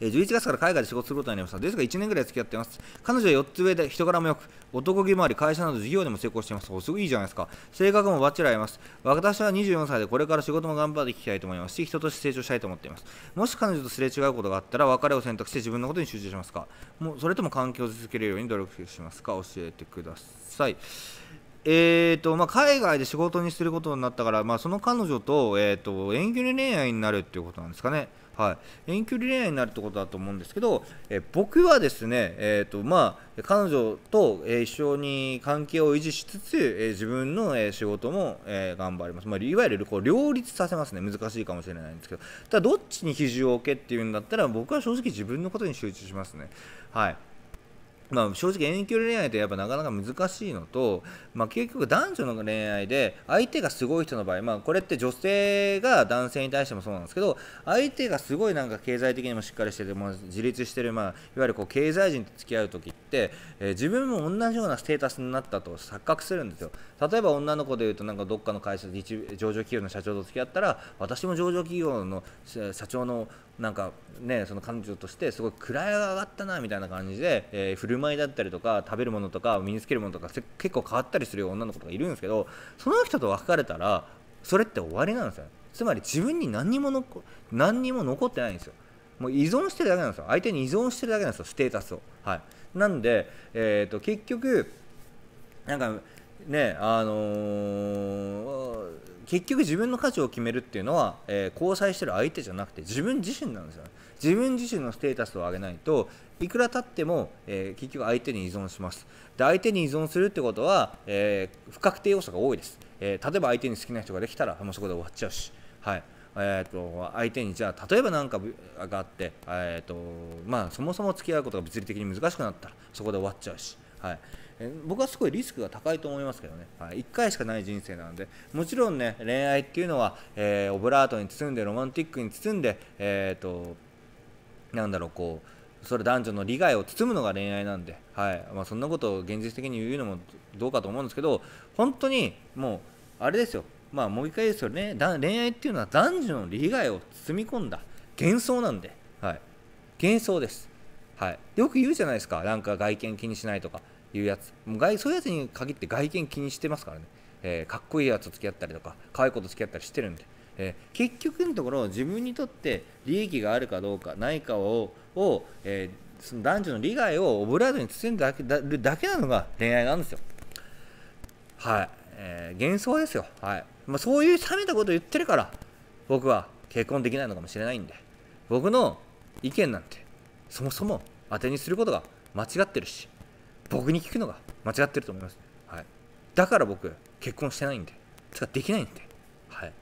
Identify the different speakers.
Speaker 1: え11月から海外で仕事することになりました。ですが、1年ぐらい付き合っています。彼女は4つ上で人柄も良く、男気もあり、会社など事業でも成功しています。おすごいいいじゃないですか。性格もバッチリ合います。私は24歳でこれから仕事も頑張っていきたいと思いますし、人として成長したいと思っています。もし彼女とすれ違うことがあったら、別れを選択して自分のことに集中しますかもうそれとも環境を続けるように努力しますか教えてください。えーとまあ、海外で仕事にすることになったから、まあ、その彼女と,、えーと、遠距離恋愛になるっていうことなんですかね、はい、遠距離恋愛になるってことだと思うんですけど、え僕はですね、えーとまあ、彼女と、え一緒に関係を維持しつつ、え自分の、え仕事も、え頑張ります、まあ、いわゆるこう両立させますね難しいかもしれないんですけどただどっちに比重を置けっていうんだったら僕は正直自分のことに集中しますね。はいまあ、正直遠距離恋愛ってやっぱなかなか難しいのと、まあ、結局男女の恋愛で相手がすごい人の場合、まあ、これって女性が男性に対してもそうなんですけど相手がすごいなんか経済的にもしっかりしてても自立してる、まあ、いわゆるこう経済人と付き合う時って、えー、自分も同じようなステータスになったと錯覚するんですよ例えば女の子でいうとなんかどっかの会社で上場企業の社長と付き合ったら私も上場企業の社長のなんかねその彼女としてすごい位が上がったなみたいな感じで、えー、振る舞いだったりとか食べるものとか身につけるものとか結構変わったりする女の子とかいるんですけどその人と別れたらそれって終わりなんですよつまり自分に何にも残何にも残ってないんですよもう依存してるだけなんですよ相手に依存してるだけなんですよステータスをはいなんで、えーと、と結局なんかねあのー結局自分の価値を決めるっていうのは、えー、交際してる相手じゃなくて自分自身なんですよ、ね、自分自身のステータスを上げないといくら経っても、えー、結局相手に依存しますで相手に依存するってことは、えー、不確定要素が多いです、え例えば相手に好きな人ができたらもうそこで終わっちゃうしはいえーと、と相手にじゃあ例えば何かがあって、えーとまあ、そもそも付き合うことが物理的に難しくなったらそこで終わっちゃうし、はい、え僕はすごいリスクが高いと思いますけどね、はい、1回しかない人生なのでもちろんね恋愛っていうのは、えー、オブラートに包んでロマンティックに包んでえっ、ー、となんだろうこうそれ男女の利害を包むのが恋愛なんで、はいまあ、そんなことを現実的に言うのもどうかと思うんですけど本当にもうあれですよ、まあ、もう一回ですよね恋愛っていうのは男女の利害を包み込んだ幻想なんで、はい、幻想です、はい、よく言うじゃないですかなんか外見気にしないとかいうやつもう外そういうやつに限って外見気にしてますからね、えー、かっこいいやつと付き合ったりとか可愛い子と付き合ったりしてるんで、えー、結局のところ自分にとって利益があるかどうかないかをを、えー、その男女の利害をオブラートに包んでるだけなのが恋愛なんですよはい、えー、幻想ですよはい、まあ、そういう冷めたこと言ってるから僕は結婚できないのかもしれないんで僕の意見なんてそもそも当てにすることが間違ってるし僕に聞くのが間違ってると思います。はい、だから僕、結婚してないんで、つかできないんで、はい。